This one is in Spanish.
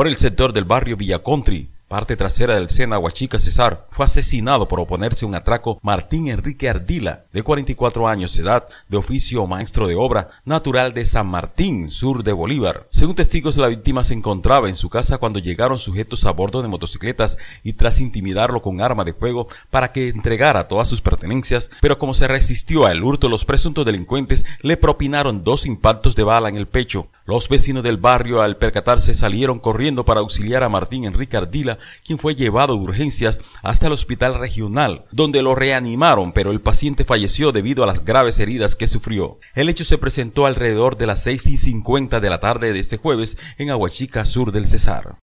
por el sector del barrio Villa parte trasera del Sena Huachica Cesar, fue asesinado por oponerse a un atraco Martín Enrique Ardila, de 44 años de edad, de oficio maestro de obra, natural de San Martín, sur de Bolívar. Según testigos, la víctima se encontraba en su casa cuando llegaron sujetos a bordo de motocicletas y tras intimidarlo con arma de fuego para que entregara todas sus pertenencias, pero como se resistió al hurto, los presuntos delincuentes le propinaron dos impactos de bala en el pecho. Los vecinos del barrio al percatarse salieron corriendo para auxiliar a Martín Enrique Ardila, quien fue llevado de urgencias hasta el hospital regional, donde lo reanimaron, pero el paciente falleció debido a las graves heridas que sufrió. El hecho se presentó alrededor de las 6 y 50 de la tarde de este jueves en Aguachica, sur del Cesar.